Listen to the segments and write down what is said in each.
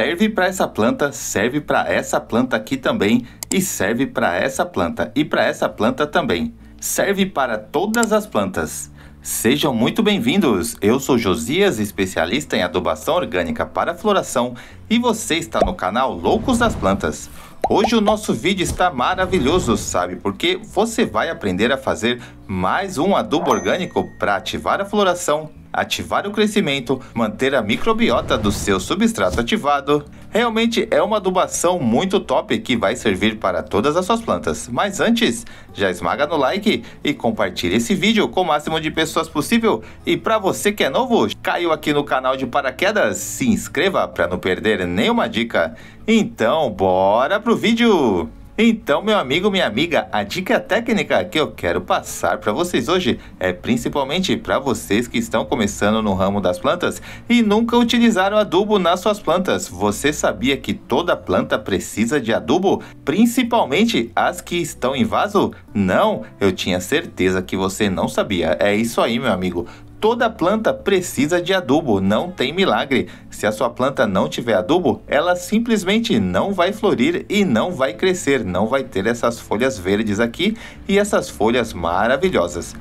serve para essa planta, serve para essa planta aqui também e serve para essa planta e para essa planta também. Serve para todas as plantas. Sejam muito bem-vindos! Eu sou Josias, especialista em adubação orgânica para floração e você está no canal Loucos das Plantas. Hoje o nosso vídeo está maravilhoso, sabe? Porque você vai aprender a fazer mais um adubo orgânico para ativar a floração ativar o crescimento, manter a microbiota do seu substrato ativado. Realmente é uma adubação muito top que vai servir para todas as suas plantas. Mas antes, já esmaga no like e compartilhe esse vídeo com o máximo de pessoas possível. E para você que é novo, caiu aqui no canal de paraquedas, se inscreva para não perder nenhuma dica. Então, bora pro vídeo! Então, meu amigo, minha amiga, a dica técnica que eu quero passar para vocês hoje é principalmente para vocês que estão começando no ramo das plantas e nunca utilizaram adubo nas suas plantas. Você sabia que toda planta precisa de adubo, principalmente as que estão em vaso? Não, eu tinha certeza que você não sabia. É isso aí, meu amigo toda planta precisa de adubo, não tem milagre. Se a sua planta não tiver adubo, ela simplesmente não vai florir e não vai crescer, não vai ter essas folhas verdes aqui e essas folhas maravilhosas.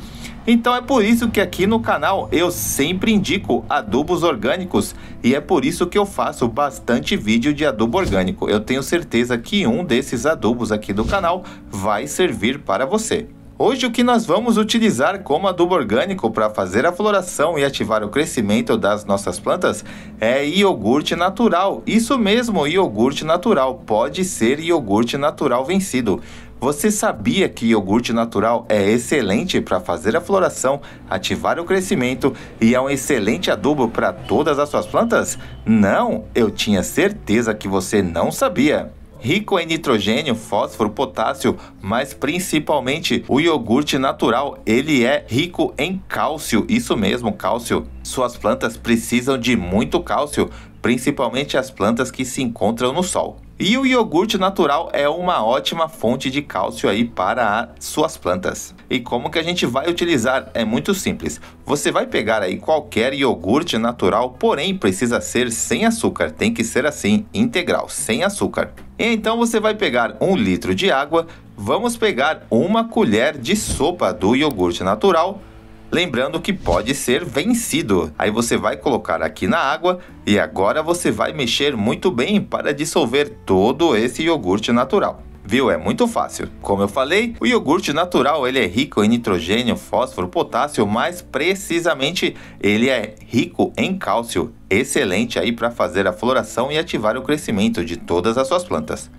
Então é por isso que aqui no canal eu sempre indico adubos orgânicos e é por isso que eu faço bastante vídeo de adubo orgânico. Eu tenho certeza que um desses adubos aqui do canal vai servir para você. Hoje o que nós vamos utilizar como adubo orgânico para fazer a floração e ativar o crescimento das nossas plantas é iogurte natural. Isso mesmo, iogurte natural. Pode ser iogurte natural vencido. Você sabia que iogurte natural é excelente para fazer a floração, ativar o crescimento e é um excelente adubo para todas as suas plantas? Não, eu tinha certeza que você não sabia rico em nitrogênio, fósforo, potássio, mas principalmente o iogurte natural, ele é rico em cálcio, isso mesmo, cálcio. Suas plantas precisam de muito cálcio, principalmente as plantas que se encontram no sol. E o iogurte natural é uma ótima fonte de cálcio aí para suas plantas. E como que a gente vai utilizar? É muito simples. Você vai pegar aí qualquer iogurte natural, porém precisa ser sem açúcar, tem que ser assim, integral, sem açúcar. E então você vai pegar um litro de água, vamos pegar uma colher de sopa do iogurte natural, Lembrando que pode ser vencido. Aí você vai colocar aqui na água e agora você vai mexer muito bem para dissolver todo esse iogurte natural. Viu? É muito fácil. Como eu falei, o iogurte natural ele é rico em nitrogênio, fósforo, potássio, mas precisamente ele é rico em cálcio, excelente aí para fazer a floração e ativar o crescimento de todas as suas plantas.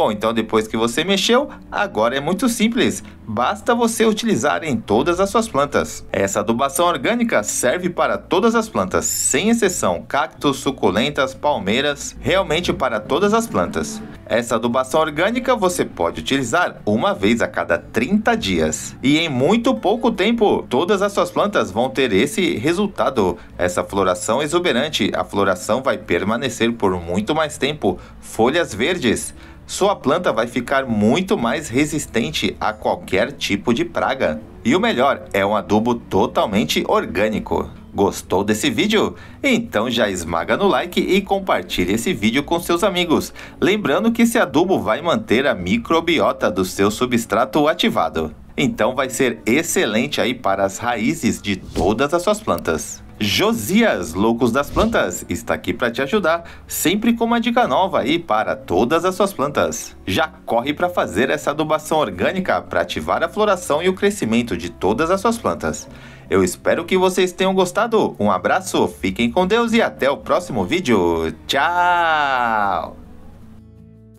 Bom, então depois que você mexeu, agora é muito simples. Basta você utilizar em todas as suas plantas. Essa adubação orgânica serve para todas as plantas, sem exceção, cactos, suculentas, palmeiras, realmente para todas as plantas. Essa adubação orgânica você pode utilizar uma vez a cada 30 dias. E em muito pouco tempo, todas as suas plantas vão ter esse resultado. Essa floração é exuberante, a floração vai permanecer por muito mais tempo. Folhas verdes sua planta vai ficar muito mais resistente a qualquer tipo de praga. E o melhor, é um adubo totalmente orgânico. Gostou desse vídeo? Então já esmaga no like e compartilhe esse vídeo com seus amigos. Lembrando que esse adubo vai manter a microbiota do seu substrato ativado. Então vai ser excelente aí para as raízes de todas as suas plantas. Josias, Loucos das Plantas, está aqui para te ajudar, sempre com uma dica nova e para todas as suas plantas. Já corre para fazer essa adubação orgânica para ativar a floração e o crescimento de todas as suas plantas. Eu espero que vocês tenham gostado. Um abraço, fiquem com Deus e até o próximo vídeo. Tchau!